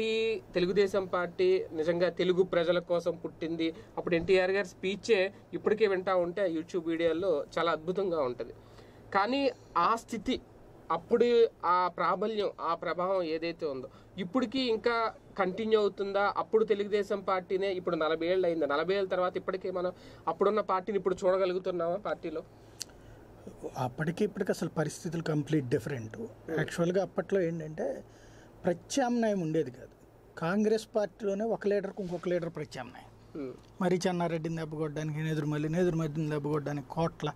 Party Telugu Desam party నిజంగా తెలుగు ప్రజల కోసం పుట్టింది అప్పుడు ఎన్టీఆర్ గారి స్పీచే ఇప్పటికే వింటా ఉంటే యూట్యూబ్ వీడియోల్లో చాలా అద్భుతంగా ఉంటుంది కానీ ఆ స్థితి అప్పుడు ఆ ప్రాబల్యం ఆ ప్రభావం ఏదైతే ఉందో ఇప్పటికీ ఇంకా కంటిన్యూ అవుతుందా అప్పుడు తెలుగుదేశం పార్టీనే ఇప్పుడు నలభై ఏళ్ళు అయింది నలభై ఏళ్ళ తర్వాత ఇప్పటికే మనం అప్పుడున్న పార్టీని ఇప్పుడు చూడగలుగుతున్నామా పార్టీలో అప్పటికి ఇప్పటికి అసలు పరిస్థితులు కంప్లీట్ డిఫరెంట్ hmm. యాక్చువల్గా అప్పట్లో ఏంటంటే ప్రత్యామ్నాయం ఉండేది కాదు కాంగ్రెస్ పార్టీలోనే ఒక లీడర్కి ఇంకొక లీడర్ ప్రత్యామ్నాయం మరి చెన్నారెడ్డిని దెబ్బకొట్టడానికి నెదురుమల్లి నెదురుమల్లిని దెబ్బకొట్టడానికి కోట్ల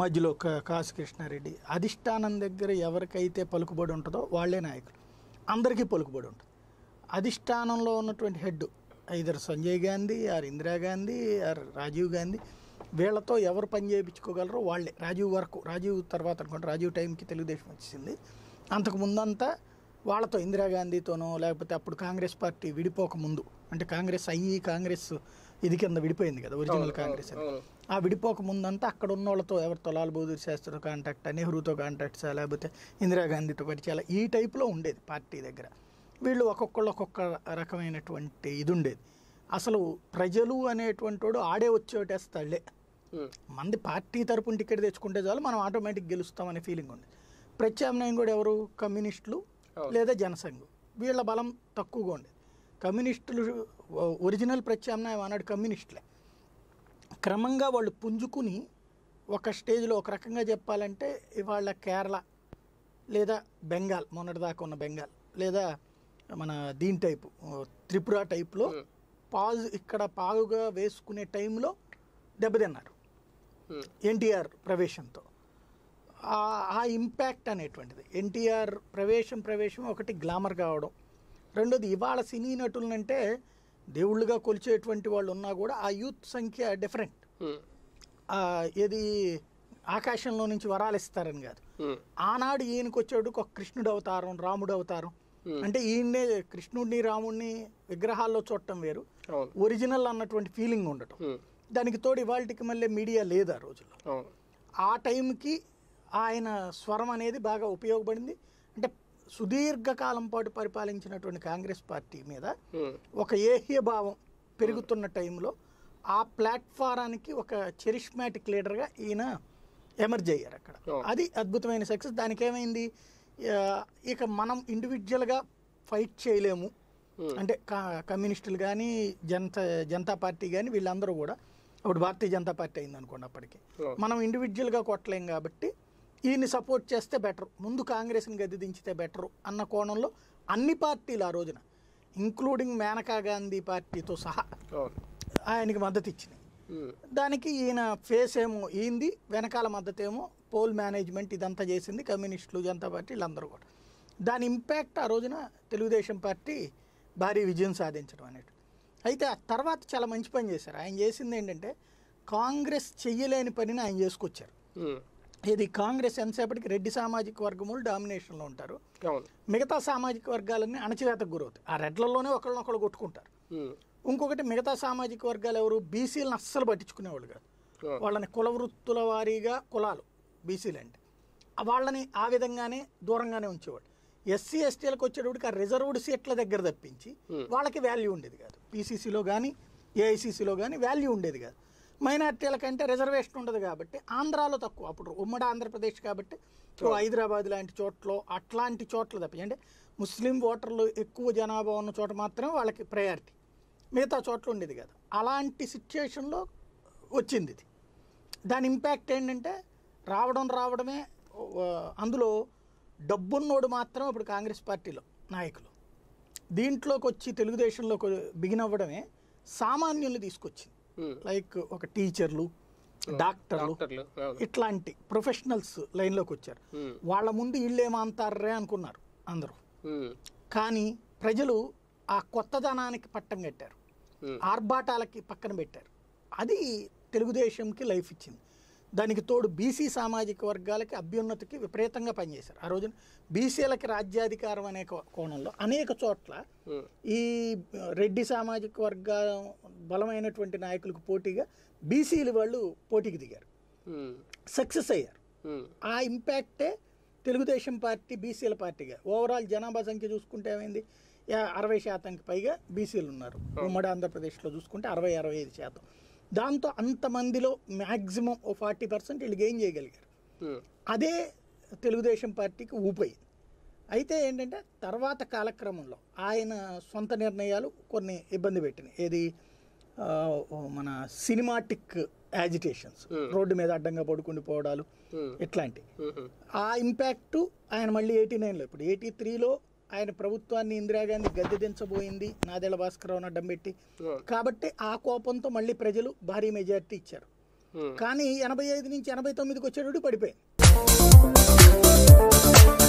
మధ్యలో కాసు కృష్ణారెడ్డి అధిష్టానం దగ్గర ఎవరికైతే పలుకుబడి ఉంటుందో వాళ్లే నాయకులు అందరికీ పలుకుబడి ఉంటుంది అధిష్టానంలో ఉన్నటువంటి head either Sanjay Gandhi or Indira Gandhi or Rajiv Gandhi వీళ్ళతో ఎవరు పని చేయించుకోగలరో వాళ్ళే రాజీవ్ వరకు రాజీవ్ తర్వాత అనుకోండి రాజీవ్ టైంకి తెలుగుదేశం వచ్చింది అంతకు ముందంతా వాళ్ళతో ఇందిరాగాంధీతోనో లేకపోతే అప్పుడు కాంగ్రెస్ పార్టీ విడిపోక ముందు అంటే కాంగ్రెస్ అయ్యి కాంగ్రెస్ ఇది కింద విడిపోయింది కదా ఒరిజినల్ కాంగ్రెస్ ఆ విడిపోక ముందంతా అక్కడ ఉన్న వాళ్ళతో ఎవరు లాల్ బహదూర్ శాస్త్రితో కాంటాక్ట్ నెహ్రూతో కాంటాక్ట్స్ లేకపోతే ఇందిరాగాంధీతో పరిచయాలు ఈ టైప్లో ఉండేది పార్టీ దగ్గర వీళ్ళు ఒక్కొక్కళ్ళు ఒక్కొక్క రకమైనటువంటి ఇది ఉండేది అసలు ప్రజలు అనేటువంటి వాడు ఆడే వచ్చేటేస్తాళ్లే మంది పార్టీ తరపున టికెట్ తెచ్చుకుంటే చాలు మనం ఆటోమేటిక్ గెలుస్తామనే ఫీలింగ్ ఉంది ప్రత్యామ్నాయం కూడా ఎవరు కమ్యూనిస్టులు లేదా జనసంఘం వీళ్ళ బలం తక్కువగా ఉండేది కమ్యూనిస్టులు ఒరిజినల్ ప్రత్యామ్నాయం అన్నాడు కమ్యూనిస్టులే క్రమంగా వాళ్ళు పుంజుకుని ఒక స్టేజ్లో ఒక రకంగా చెప్పాలంటే ఇవాళ కేరళ లేదా బెంగాల్ మొన్నటిదాకా ఉన్న బెంగాల్ లేదా మన దీని టైపు త్రిపుర టైప్లో పాజు ఇక్కడ పాగుగా వేసుకునే టైంలో దెబ్బతిన్నారు ఎన్టీఆర్ ప్రవేశంతో ఆ ఇంపాక్ట్ అనేటువంటిది ఎన్టీఆర్ ప్రవేశం ప్రవేశం ఒకటి గ్లామర్ కావడం రెండోది ఇవాళ సినీ నటులనంటే దేవుళ్ళుగా కొలిచేటువంటి వాళ్ళు ఉన్నా కూడా ఆ యూత్ సంఖ్య డిఫరెంట్ ఏది ఆకాశంలో నుంచి వరాలు ఇస్తారని కాదు ఆనాడు ఈయనకొచ్చాడు ఒక కృష్ణుడు అవతారం రాముడు అవతారం అంటే ఈయన్నే కృష్ణుడిని రాముడిని విగ్రహాల్లో చూడటం వేరు ఒరిజినల్ అన్నటువంటి ఫీలింగ్ ఉండటం దానికి తోడు ఇవాళకి మళ్ళీ మీడియా లేదు ఆ రోజుల్లో ఆ టైంకి ఆయన స్వరం అనేది బాగా ఉపయోగపడింది అంటే సుదీర్ఘకాలం పాటు పరిపాలించినటువంటి కాంగ్రెస్ పార్టీ మీద ఒక ఏహ్య భావం పెరుగుతున్న టైంలో ఆ ప్లాట్ఫారానికి ఒక చెరిష్మాటిక్ లీడర్గా ఈయన ఎమర్జ్ అయ్యారు అక్కడ అది అద్భుతమైన సక్సెస్ దానికి ఏమైంది ఇక మనం ఇండివిజువల్గా ఫైట్ చేయలేము అంటే కమ్యూనిస్టులు కానీ జనతా జనతా పార్టీ కానీ వీళ్ళందరూ కూడా అప్పుడు భారతీయ జనతా పార్టీ అయింది అనుకోండి అప్పటికి మనం ఇండివిజువల్గా కొట్టలేం కాబట్టి ఈయన్ని సపోర్ట్ చేస్తే బెటర్ ముందు కాంగ్రెస్ని గది దించితే బెటరు అన్న కోణంలో అన్ని పార్టీలు ఆ రోజున ఇంక్లూడింగ్ మేనకా గాంధీ పార్టీతో సహా ఆయనకి మద్దతు ఇచ్చినాయి దానికి ఈయన ఫేస్ ఏమో ఈంది వెనకాల మద్దతు ఏమో పోల్ మేనేజ్మెంట్ ఇదంతా చేసింది కమ్యూనిస్టులు జనతా పార్టీ వీళ్ళందరూ కూడా దాని ఇంపాక్ట్ ఆ రోజున తెలుగుదేశం పార్టీ భారీ విజయం సాధించడం అనేది అయితే ఆ తర్వాత చాలా మంచి పని చేశారు ఆయన చేసింది ఏంటంటే కాంగ్రెస్ చెయ్యలేని పనిని ఆయన చేసుకొచ్చారు ఇది కాంగ్రెస్ ఎంతసేపటికి రెడ్డి సామాజిక వర్గములు డామినేషన్లో ఉంటారు మిగతా సామాజిక వర్గాలన్నీ అణచివేతకు గురవుతాయి ఆ రెడ్లలోనే ఒకళ్ళనొకళ్ళు కొట్టుకుంటారు ఇంకొకటి మిగతా సామాజిక వర్గాలు ఎవరు బీసీలను అస్సలు పట్టించుకునేవాళ్ళు కాదు వాళ్ళని కుల వృత్తుల వారీగా కులాలు బీసీలు అంటే వాళ్ళని ఆ విధంగానే దూరంగానే ఉంచేవాడు ఎస్సీ ఎస్టీలకు వచ్చేటప్పటికి ఆ రిజర్వ్డ్ సీట్ల దగ్గర తప్పించి వాళ్ళకి వాల్యూ ఉండేది కాదు పీసీసీలో కానీ ఏఐసీసీలో కానీ వాల్యూ ఉండేది కాదు మైనార్టీల కంటే రిజర్వేషన్ ఉండదు కాబట్టి ఆంధ్రాలో తక్కువ అప్పుడు ఉమ్మడి ఆంధ్రప్రదేశ్ కాబట్టి హైదరాబాద్ లాంటి చోట్ల అట్లాంటి చోట్ల తప్ప అంటే ముస్లిం ఓటర్లు ఎక్కువ జనాభా ఉన్న చోట మాత్రమే వాళ్ళకి ప్రయారిటీ మిగతా చోట్ల ఉండేది కదా అలాంటి సిచ్యుయేషన్లో వచ్చింది ఇది దాని ఇంపాక్ట్ ఏంటంటే రావడం రావడమే అందులో డబ్బున్నోడు మాత్రం ఇప్పుడు కాంగ్రెస్ పార్టీలో నాయకులు దీంట్లోకి వచ్చి తెలుగుదేశంలో బిగినవ్వడమే సామాన్యుల్ని తీసుకొచ్చింది Hmm. లైక్ ఒక టీచర్లు hmm. డాక్టర్లు ఇట్లాంటి ప్రొఫెషనల్స్ లైన్లోకి వచ్చారు hmm. వాళ్ళ ముందు వీళ్ళు ఏమంతారే అనుకున్నారు అందరూ కానీ ప్రజలు ఆ కొత్తదనానికి పట్టం కట్టారు ఆర్భాటాలకి పక్కన పెట్టారు అది తెలుగుదేశంకి లైఫ్ ఇచ్చింది దానికి తోడు బీసీ సామాజిక వర్గాలకి అభ్యున్నతికి విపరీతంగా పనిచేశారు ఆ రోజున బీసీలకి రాజ్యాధికారం అనే కోణంలో అనేక చోట్ల ఈ రెడ్డి సామాజిక వర్గ బలమైనటువంటి నాయకులకు పోటీగా బీసీలు వాళ్ళు పోటీకి దిగారు సక్సెస్ అయ్యారు ఆ ఇంపాక్టే తెలుగుదేశం పార్టీ బీసీల పార్టీగా ఓవరాల్ జనాభా సంఖ్య చూసుకుంటే ఏమైంది అరవై శాతానికి పైగా బీసీలు ఉన్నారు ఉమ్మడి ఆంధ్రప్రదేశ్లో చూసుకుంటే అరవై అరవై ఐదు శాతం దాంతో అంతమందిలో మ్యాక్సిమం ఓ ఫార్టీ పర్సెంట్ వీళ్ళు గెయిన్ చేయగలిగారు hmm. అదే తెలుగుదేశం పార్టీకి ఊపోయింది అయితే ఏంటంటే తర్వాత కాలక్రమంలో ఆయన సొంత నిర్ణయాలు కొన్ని ఇబ్బంది పెట్టినాయి ఏది మన సినిమాటిక్ యాజిటేషన్స్ hmm. రోడ్డు మీద అడ్డంగా పోవడాలు hmm. ఇట్లాంటివి ఆ ఇంపాక్ట్ ఆయన మళ్ళీ ఎయిటీ నైన్లో ఇప్పుడు ఎయిటీ త్రీలో ఆయన ప్రభుత్వాన్ని ఇందిరాగాంధీ గద్దె దించబోయింది నాదెళ్ల భాస్కరరావు అడ్డం పెట్టి కాబట్టి ఆ కోపంతో మళ్ళీ ప్రజలు భారీ మెజార్టీ ఇచ్చారు కానీ ఎనభై ఐదు నుంచి ఎనభై తొమ్మిదికి వచ్చేటప్పుడు పడిపోయింది